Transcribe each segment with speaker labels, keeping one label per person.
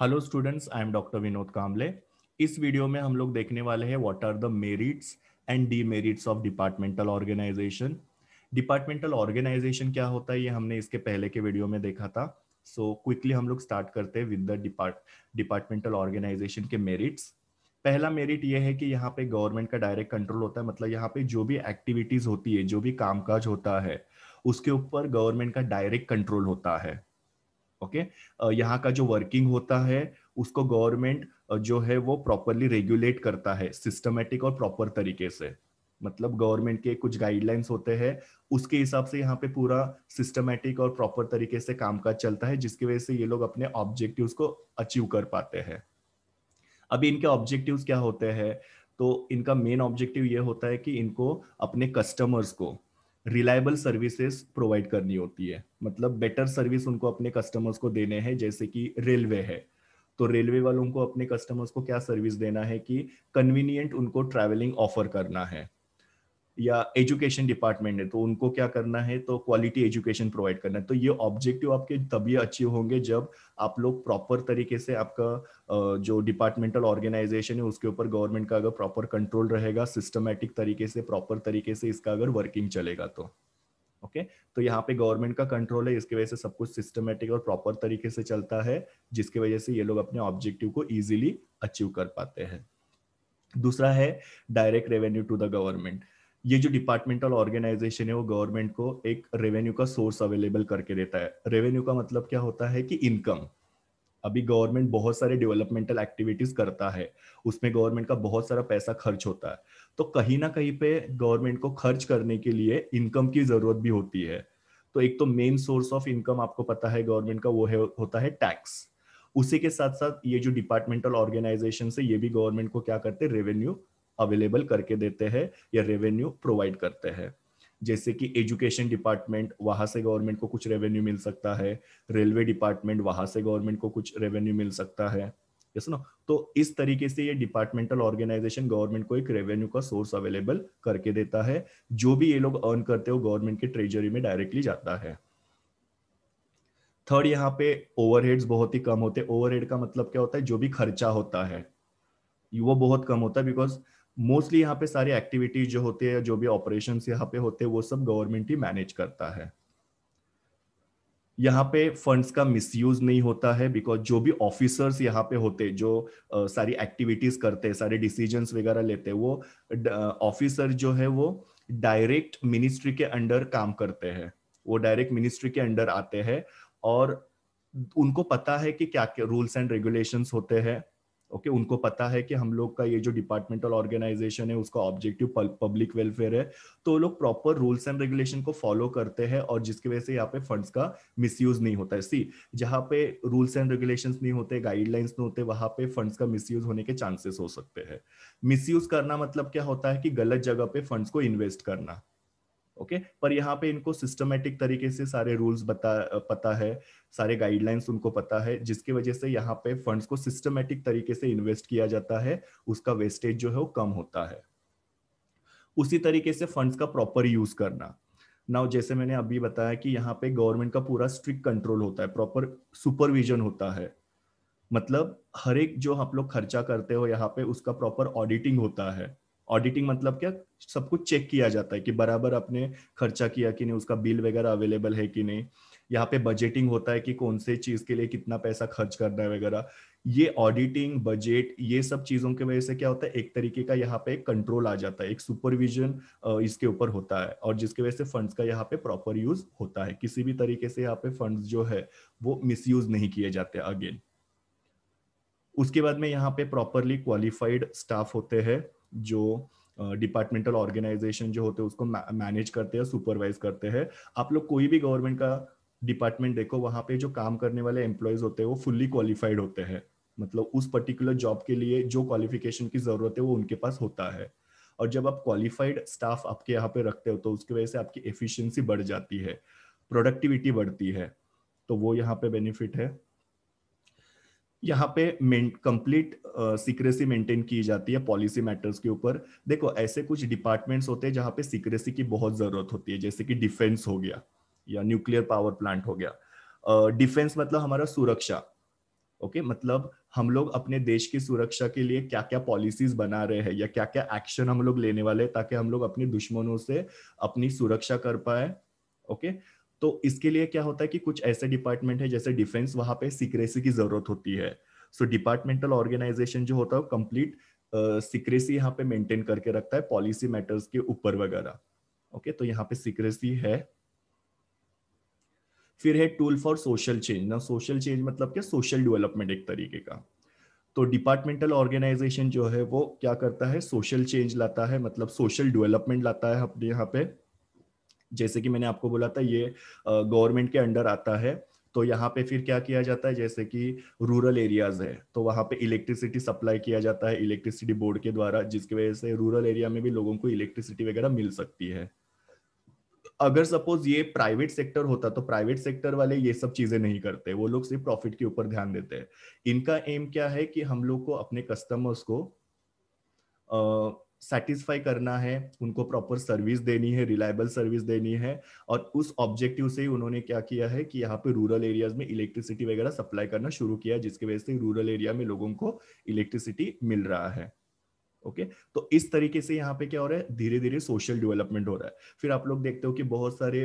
Speaker 1: Hello students I am doctor Vinod Kamle इस video में हम लोग देखने वाले हैं what are the merits and demerits of departmental organization departmental organization क्या होता है ये हमने इसके पहले के वीडियो में देखा था सो so, क्विकली हम लोग स्टार्ट करते हैं with the depart departmental organization के मेरिट्स पहला मेरिट ये है कि यहाँ पे गवर्नमेंट का डायरेक्ट कंट्रोल होता है मतलब यहाँ पे जो भी एक्टिविटीज होती है जो भी कामकाज होता है उसके ऊपर गवर्नमेंट का डायरेक्ट कंट्रोल होता है ओके okay? यहाँ का जो वर्किंग होता है उसको गवर्नमेंट जो है वो प्रॉपरली रेगुलेट करता है सिस्टमेटिक और प्रॉपर तरीके से मतलब गवर्नमेंट के कुछ गाइडलाइंस होते हैं उसके हिसाब से यहाँ पे पूरा सिस्टमेटिक और प्रॉपर तरीके से कामकाज चलता है जिसकी वजह से ये लोग अपने ऑब्जेक्टिव्स को अचीव कर पाते हैं अभी इनके ऑब्जेक्टिव्स क्या होते हैं तो इनका मेन ऑब्जेक्टिव ये होता है कि इनको अपने कस्टमर्स को रिलायबल सर्विसेज प्रोवाइड करनी होती है मतलब बेटर सर्विस उनको अपने कस्टमर्स को देने हैं जैसे कि रेलवे है तो रेलवे वालों को अपने कस्टमर्स को क्या सर्विस देना है कि कन्वीनियंट उनको ट्रैवलिंग ऑफर करना है या एजुकेशन डिपार्टमेंट है तो उनको क्या करना है तो क्वालिटी एजुकेशन प्रोवाइड करना है तो ये ऑब्जेक्टिव आपके तभी अचीव होंगे जब आप लोग प्रॉपर तरीके से आपका जो डिपार्टमेंटल ऑर्गेनाइजेशन है उसके ऊपर गवर्नमेंट का अगर प्रॉपर कंट्रोल रहेगा सिस्टमेटिक तरीके से प्रॉपर तरीके से इसका अगर वर्किंग चलेगा तो ओके okay? तो यहाँ पे गवर्नमेंट का कंट्रोल है इसके वजह से सब कुछ सिस्टमेटिक और प्रॉपर तरीके से चलता है जिसके वजह से ये लोग अपने ऑब्जेक्टिव को इजीली अचीव कर पाते हैं दूसरा है direct revenue to the government ये जो डिपार्टमेंटल ऑर्गेनाइजेशन है वो गवर्नमेंट को एक रेवेन्यू का सोर्स अवेलेबल करके देता है रेवेन्यू का मतलब क्या होता है कि इनकम अभी गवर्नमेंट बहुत सारे डेवलपमेंटल एक्टिविटीज करता है उसमें गवर्नमेंट का बहुत सारा पैसा खर्च होता है तो कहीं ना कहीं पे गवर्नमेंट को खर्च करने के लिए इनकम की जरूरत भी होती है तो एक तो मेन सोर्स ऑफ इनकम आपको पता है गवर्नमेंट का वो है होता है टैक्स उसी के साथ साथ ये जो डिपार्टमेंटल ऑर्गेनाइजेशन है ये भी गवर्नमेंट को क्या करते रेवेन्यू अवेलेबल करके देते हैं या रेवेन्यू प्रोवाइड करते हैं जैसे कि एजुकेशन डिपार्टमेंट वहां से गवर्नमेंट को कुछ रेवेन्यू मिल सकता है रेलवे डिपार्टमेंट वहां से गवर्नमेंट को कुछ रेवेन्यू मिल सकता है यस ना तो इस तरीके से ये डिपार्टमेंटल ऑर्गेनाइजेशन गवर्नमेंट को एक रेवेन्यू का सोर्स अवेलेबल करके देता है जो भी ये लोग अर्न करते हो गवर्नमेंट के ट्रेजरी में डायरेक्टली जाता है थर्ड यहाँ पे ओवरहेड्स बहुत ही कम होते हैं ओवरहेड का मतलब क्या होता है जो भी खर्चा होता है वो बहुत कम होता है बिकॉज मोस्टली यहाँ पे सारी एक्टिविटीज जो होती है जो भी ऑपरेशन यहाँ पे होते हैं वो सब गवर्नमेंट ही मैनेज करता है यहाँ पे फंड्स का मिसयूज नहीं होता है बिकॉज जो भी ऑफिसर्स यहाँ पे होते जो आ, सारी एक्टिविटीज करते सारे डिसीजन वगैरह लेते वो ऑफिसर जो है वो डायरेक्ट मिनिस्ट्री के अंडर काम करते हैं वो डायरेक्ट मिनिस्ट्री के अंडर आते हैं और उनको पता है कि क्या क्या रूल्स एंड रेगुलेशंस होते हैं ओके उनको पता है कि हम लोग का ये जो डिपार्टमेंटल ऑर्गेनाइजेशन है उसका ऑब्जेक्टिव पब्लिक वेलफेयर है तो लोग प्रॉपर रूल्स एंड रेगुलेशन को फॉलो करते हैं और जिसकी वजह से यहाँ पे फंड्स का मिसयूज नहीं होता है सी जहाँ पे रूल्स एंड रेगुलेशन नहीं होते गाइडलाइंस नहीं होते वहां पे फंड्स का मिसयूज होने के चांसेस हो सकते हैं मिसयूज करना मतलब क्या होता है कि गलत जगह पे फंड्स को इन्वेस्ट करना ओके okay? पर यहाँ पे इनको सिस्टमेटिक तरीके से सारे रूल्स बता पता है सारे गाइडलाइंस उनको पता है जिसकी वजह से यहाँ पे फंड्स को सिस्टमेटिक तरीके से इन्वेस्ट किया जाता है उसका वेस्टेज जो है वो कम होता है उसी तरीके से फंड्स का प्रॉपर यूज करना नाउ जैसे मैंने अभी बताया कि यहाँ पे गवर्नमेंट का पूरा स्ट्रिक्ट कंट्रोल होता है प्रॉपर सुपरविजन होता है मतलब हर एक जो आप लोग खर्चा करते हो यहाँ पे उसका प्रॉपर ऑडिटिंग होता है ऑडिटिंग मतलब क्या सब कुछ चेक किया जाता है कि बराबर आपने खर्चा किया कि नहीं उसका बिल वगैरह अवेलेबल है कि नहीं यहाँ पे बजटिंग होता है कि कौन से चीज के लिए कितना पैसा खर्च करना है वगैरह ये ऑडिटिंग बजट ये सब चीजों की वजह से क्या होता है एक तरीके का यहाँ पे कंट्रोल आ जाता है एक सुपरविजन इसके ऊपर होता है और जिसके वजह से फंड्स का यहाँ पे प्रॉपर यूज होता है किसी भी तरीके से यहाँ पे फंड्स जो है वो मिस नहीं किए जाते अगेन उसके बाद में यहाँ पे प्रॉपरली क्वालिफाइड स्टाफ होते हैं जो डिपार्टमेंटल uh, ऑर्गेनाइजेशन जो होते हैं उसको मैनेज करते हैं सुपरवाइज करते हैं आप लोग कोई भी गवर्नमेंट का डिपार्टमेंट देखो वहां पे जो काम करने वाले एम्प्लॉयज होते हैं वो फुल्ली क्वालिफाइड होते हैं मतलब उस पर्टिकुलर जॉब के लिए जो क्वालिफिकेशन की जरूरत है वो उनके पास होता है और जब आप क्वालिफाइड स्टाफ आपके यहाँ पे रखते हो तो उसकी वजह से आपकी एफिशिएंसी बढ़ जाती है प्रोडक्टिविटी बढ़ती है तो वो यहाँ पे बेनिफिट है यहाँ पे कंप्लीट सीक्रेसी मेंटेन की जाती है पॉलिसी मैटर्स के ऊपर देखो ऐसे कुछ डिपार्टमेंट्स होते हैं जहाँ पे सीक्रेसी की बहुत जरूरत होती है जैसे कि डिफेंस हो गया या न्यूक्लियर पावर प्लांट हो गया डिफेंस uh, मतलब हमारा सुरक्षा ओके okay? मतलब हम लोग अपने देश की सुरक्षा के लिए क्या क्या पॉलिसीज बना रहे हैं या क्या क्या एक्शन हम लोग लेने वाले हैं ताकि हम लोग अपने दुश्मनों से अपनी सुरक्षा कर पाए ओके okay? तो इसके लिए क्या होता है कि कुछ ऐसे डिपार्टमेंट है जैसे डिफेंस वहां पे सीक्रेसी की जरूरत होती है सो डिपार्टमेंटल ऑर्गेनाइजेशन जो होता है कंप्लीट सीक्रेसी यहाँ पे मेंटेन करके रखता है पॉलिसी मैटर्स के ऊपर वगैरह ओके तो यहाँ पे सीक्रेसी है फिर है टूल फॉर सोशल चेंज ना सोशल चेंज मतलब क्या सोशल डेवलपमेंट एक तरीके का तो डिपार्टमेंटल ऑर्गेनाइजेशन जो है वो क्या करता है सोशल चेंज लाता है मतलब सोशल डेवलपमेंट लाता है अपने यहाँ पे जैसे कि मैंने आपको बोला था ये गवर्नमेंट के अंडर आता है तो यहाँ पे फिर क्या किया जाता है जैसे कि रूरल एरियाज है तो वहाँ पे इलेक्ट्रिसिटी सप्लाई किया जाता है इलेक्ट्रिसिटी बोर्ड के द्वारा जिसकी वजह से रूरल एरिया में भी लोगों को इलेक्ट्रिसिटी वगैरह मिल सकती है अगर सपोज ये प्राइवेट सेक्टर होता तो प्राइवेट सेक्टर वाले ये सब चीजें नहीं करते वो लोग सिर्फ प्रॉफिट के ऊपर ध्यान देते हैं इनका एम क्या है कि हम लोग को अपने कस्टमर्स को सेटिस्फाई करना है उनको प्रॉपर सर्विस देनी है रिलायबल सर्विस देनी है और उस ऑब्जेक्टिव से ही उन्होंने क्या किया है कि यहाँ पे रूरल एरियाज में इलेक्ट्रिसिटी वगैरह सप्लाई करना शुरू किया जिसकी वजह से रूरल एरिया में लोगों को इलेक्ट्रिसिटी मिल रहा है ओके okay? तो इस तरीके से यहाँ पे क्या हो रहा है धीरे धीरे सोशल डेवलपमेंट हो रहा है फिर आप लोग देखते हो कि बहुत सारे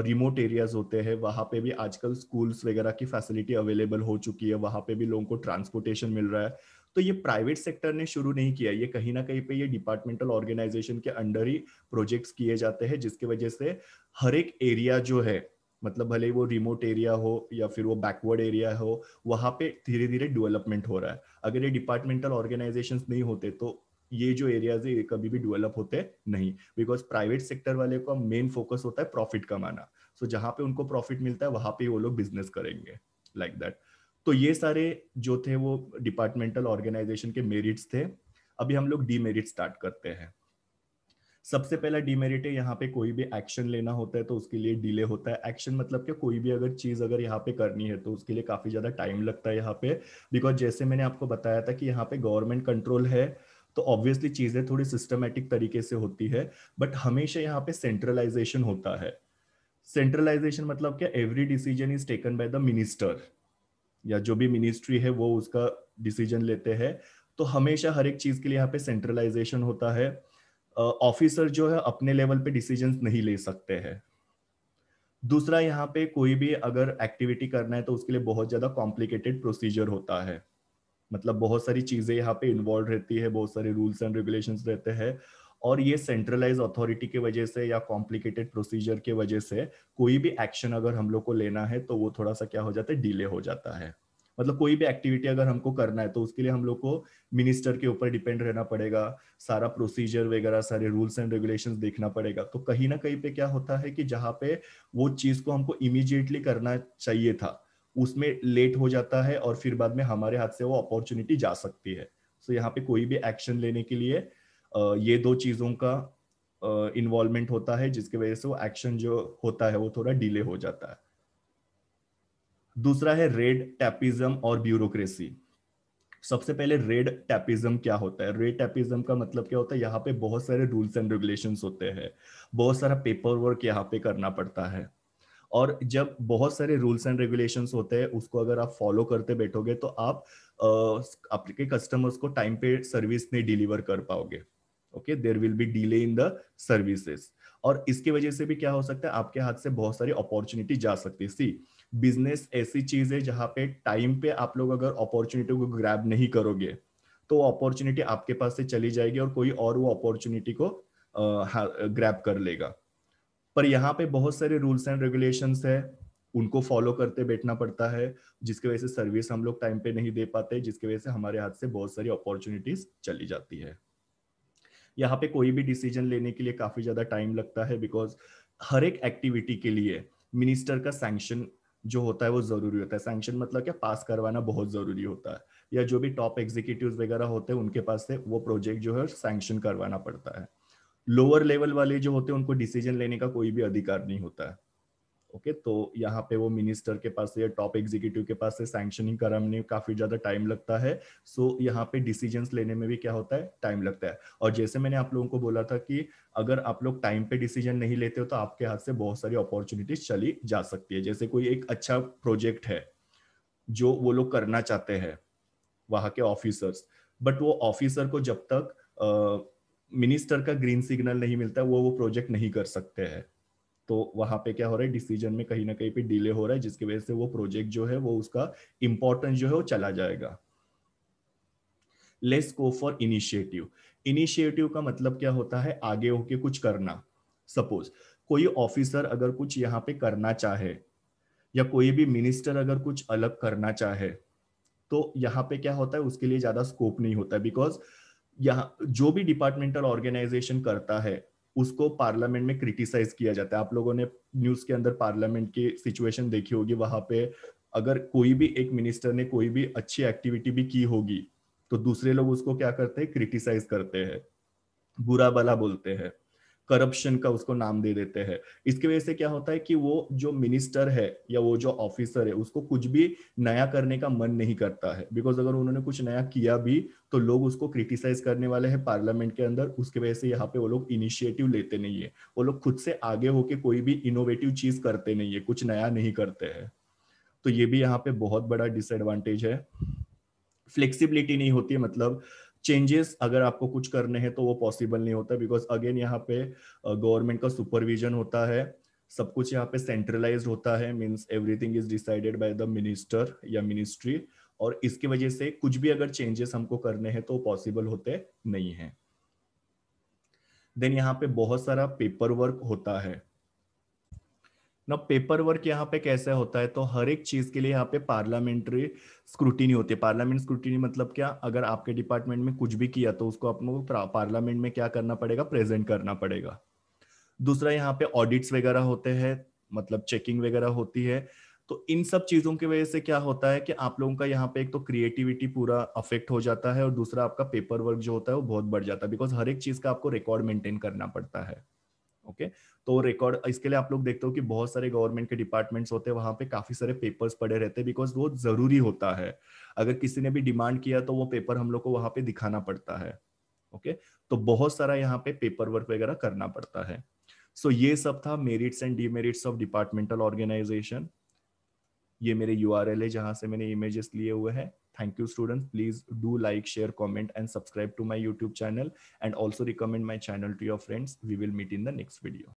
Speaker 1: रिमोट एरियाज होते हैं वहां पे भी आजकल स्कूल्स वगैरह की फैसिलिटी अवेलेबल हो चुकी है वहां पे भी लोगों को ट्रांसपोर्टेशन मिल रहा है तो ये प्राइवेट सेक्टर ने शुरू नहीं किया ये कहीं ना कहीं पे ये डिपार्टमेंटल ऑर्गेनाइजेशन के अंडर ही प्रोजेक्ट्स किए जाते हैं जिसके वजह से हर एक एरिया जो है मतलब भले वो रिमोट एरिया हो या फिर वो बैकवर्ड एरिया हो वहां पे धीरे धीरे डेवलपमेंट हो रहा है अगर ये डिपार्टमेंटल ऑर्गेनाइजेशन नहीं होते तो ये जो एरियाज है ये कभी भी डेवलप होते नहीं बिकॉज प्राइवेट सेक्टर वाले का मेन फोकस होता है प्रॉफिट कमाना सो so, जहाँ पे उनको प्रॉफिट मिलता है वहां पे वो लोग बिजनेस करेंगे लाइक like दैट तो ये सारे जो थे वो डिपार्टमेंटल ऑर्गेनाइजेशन के मेरिट्स थे अभी हम लोग डीमेरिट स्टार्ट करते हैं सबसे पहला डीमेरिट है यहाँ पे कोई भी एक्शन लेना होता है तो उसके लिए डिले होता है एक्शन मतलब कि कोई भी अगर चीज अगर यहाँ पे करनी है तो उसके लिए काफी ज्यादा टाइम लगता है यहाँ पे बिकॉज जैसे मैंने आपको बताया था कि यहाँ पे गवर्नमेंट कंट्रोल है तो ऑब्वियसली चीजें थोड़ी सिस्टमेटिक तरीके से होती है बट हमेशा यहाँ पे सेंट्रलाइजेशन होता है सेंट्रलाइजेशन मतलब क्या every decision is taken by the minister या जो भी मिनिस्ट्री है वो उसका डिसीजन लेते हैं तो हमेशा हर एक चीज के लिए यहाँ पे सेंट्रलाइजेशन होता है ऑफिसर जो है अपने लेवल पे डिसीजन नहीं ले सकते हैं दूसरा यहाँ पे कोई भी अगर एक्टिविटी करना है तो उसके लिए बहुत ज्यादा कॉम्प्लिकेटेड प्रोसीजर होता है मतलब बहुत सारी चीजें यहाँ पे इन्वॉल्व रहती है बहुत सारे रूल्स एंड रेगुलेशंस रहते हैं और ये सेंट्रलाइज अथॉरिटी के वजह से या कॉम्प्लिकेटेड प्रोसीजर के वजह से कोई भी एक्शन अगर हम लोग को लेना है तो वो थोड़ा सा क्या हो जाता है डिले हो जाता है मतलब कोई भी एक्टिविटी अगर हमको करना है तो उसके लिए हम लोग को मिनिस्टर के ऊपर डिपेंड रहना पड़ेगा सारा प्रोसीजर वगैरह सारे रूल्स एंड रेगुलेशंस देखना पड़ेगा तो कहीं ना कहीं पे क्या होता है कि जहाँ पे वो चीज को हमको इमीजिएटली करना चाहिए था उसमें लेट हो जाता है और फिर बाद में हमारे हाथ से वो अपॉर्चुनिटी जा सकती है सो so यहाँ पे कोई भी एक्शन लेने के लिए ये दो चीज़ों का इन्वॉल्वमेंट होता है जिसकी वजह से वो एक्शन जो होता है वो थोड़ा डिले हो जाता है दूसरा है रेड टैपिज्म और ब्यूरोक्रेसी सबसे पहले रेड टैपिज्म क्या होता है रेड टैपिज्म का मतलब क्या होता है यहाँ पे बहुत सारे रूल्स एंड रेगुलेशंस होते हैं बहुत सारा पेपर वर्क यहाँ पे करना पड़ता है और जब बहुत सारे रूल्स एंड रेगुलेशंस होते हैं उसको अगर आप फॉलो करते बैठोगे तो आप आपके कस्टमर्स को टाइम पे सर्विस नहीं डिलीवर कर पाओगे okay there will be delay in the services और इसके वजह से भी क्या हो सकता है आपके हाथ से बहुत सारी अपॉर्चुनिटी जा सकती है सी बिजनेस ऐसी चीज है जहां पे टाइम पे आप लोग अगर अपॉर्चुनिटी को ग्रैब नहीं करोगे तो अपॉर्चुनिटी आपके पास से चली जाएगी और कोई और वो अपॉर्चुनिटी को ग्रैब कर लेगा पर यहाँ पे बहुत सारे रूल्स एंड रेगुलेशन है उनको फॉलो करते बैठना पड़ता है जिसकी वजह से सर्विस हम लोग टाइम पे नहीं दे पाते जिसकी वजह से हमारे हाथ से बहुत सारी अपॉर्चुनिटीज चली जाती है यहाँ पे कोई भी डिसीजन लेने के लिए काफी ज्यादा टाइम लगता है बिकॉज हर एक एक्टिविटी के लिए मिनिस्टर का सैंक्शन जो होता है वो जरूरी होता है सैंक्शन मतलब क्या पास करवाना बहुत जरूरी होता है या जो भी टॉप एग्जीक्यूटिव वगैरह होते हैं उनके पास से वो प्रोजेक्ट जो है सैंक्शन करवाना पड़ता है लोअर लेवल वाले जो होते हैं उनको डिसीजन लेने का कोई भी अधिकार नहीं होता है ओके तो यहाँ पे वो मिनिस्टर के पास या टॉप एग्जीक्यूटिव के पास से सैंक्शनिंग कराने में काफी ज्यादा टाइम लगता है सो so, यहाँ पे डिसीजंस लेने में भी क्या होता है टाइम लगता है और जैसे मैंने आप लोगों को बोला था कि अगर आप लोग टाइम पे डिसीजन नहीं लेते हो तो आपके हाथ से बहुत सारी अपॉर्चुनिटीज चली जा सकती है जैसे कोई एक अच्छा प्रोजेक्ट है जो वो लोग करना चाहते हैं वहाँ के ऑफिसर्स बट वो ऑफिसर को जब तक मिनिस्टर का ग्रीन सिग्नल नहीं मिलता वो वो प्रोजेक्ट नहीं कर सकते हैं तो वहां पे क्या हो रहा है डिसीजन में कहीं ना कहीं पे डिले हो रहा है जिसकी वजह से वो प्रोजेक्ट जो है वो उसका इंपॉर्टेंस जो है वो चला जाएगा let's go for initiative initiative का मतलब क्या होता है आगे होके कुछ करना सपोज कोई ऑफिसर अगर कुछ यहाँ पे करना चाहे या कोई भी मिनिस्टर अगर कुछ अलग करना चाहे तो यहाँ पे क्या होता है उसके लिए ज्यादा स्कोप नहीं होता बिकॉज यहाँ जो भी डिपार्टमेंटल ऑर्गेनाइजेशन करता है उसको पार्लियामेंट में क्रिटिसाइज किया जाता है आप लोगों ने न्यूज के अंदर पार्लियामेंट की सिचुएशन देखी होगी वहां पे अगर कोई भी एक मिनिस्टर ने कोई भी अच्छी एक्टिविटी भी की होगी तो दूसरे लोग उसको क्या करते हैं क्रिटिसाइज करते हैं बुरा भला बोलते हैं करप्शन का उसको नाम दे देते हैं इसकी वजह से क्या होता है कि वो जो मिनिस्टर है या वो जो ऑफिसर है उसको कुछ भी नया करने का मन नहीं करता है बिकॉज अगर उन्होंने कुछ नया किया भी तो लोग उसको क्रिटिसाइज करने वाले हैं पार्लियामेंट के अंदर उसकी वजह से यहाँ पे वो लोग इनिशिएटिव लेते नहीं है वो लोग खुद से आगे होके कोई भी इनोवेटिव चीज करते नहीं है कुछ नया नहीं करते हैं तो ये भी यहाँ पे बहुत बड़ा डिसएडवांटेज है फ्लेक्सिबिलिटी नहीं होती है मतलब चेंजेस अगर आपको कुछ करने हैं तो वो पॉसिबल नहीं होता बिकॉज अगेन यहाँ पे गवर्नमेंट का सुपरविजन होता है सब कुछ यहाँ पे सेंट्रलाइज होता है means everything is decided by the minister या मिनिस्ट्री और इसकी वजह से कुछ भी अगर चेंजेस हमको करने हैं तो पॉसिबल होते नहीं है देन यहाँ पे बहुत सारा पेपर वर्क होता है ना पेपर वर्क यहाँ पे कैसे होता है तो हर एक चीज के लिए यहाँ पे पार्लियामेंट्री स्क्रूटिनी होती है पार्लियामेंट स्क्रूटिनी मतलब क्या अगर आपके डिपार्टमेंट में कुछ भी किया तो उसको आपको पार्लियामेंट में क्या करना पड़ेगा प्रेजेंट करना पड़ेगा दूसरा यहाँ पे ऑडिट्स वगैरह होते हैं मतलब चेकिंग वगैरह होती है तो इन सब चीजों की वजह से क्या होता है कि आप लोगों का यहाँ पे एक तो क्रिएटिविटी पूरा अफेक्ट हो जाता है और दूसरा आपका पेपर वर्क जो होता है वो बहुत बढ़ जाता है बिकॉज हर एक चीज का आपको रिकॉर्ड मेंटेन करना पड़ता है ओके तो रिकॉर्ड इसके लिए आप लोग देखते हो कि बहुत सारे गवर्नमेंट के डिपार्टमेंट्स होते हैं वहां पे काफी सारे पेपर्स पड़े रहते हैं बिकॉज वो जरूरी होता है अगर किसी ने भी डिमांड किया तो वो पेपर हम लोग को वहां पे दिखाना पड़ता है ओके तो बहुत सारा यहाँ पे पेपर वर्क वगैरह करना पड़ता है सो so, ये सब था merits and demerits of departmental organization ये मेरे यू है जहां से मैंने इमेजेस लिए हुए हैं Thank you, students. Please do like, share, comment, and subscribe to my YouTube channel and also recommend my channel to your friends. We will meet in the next video.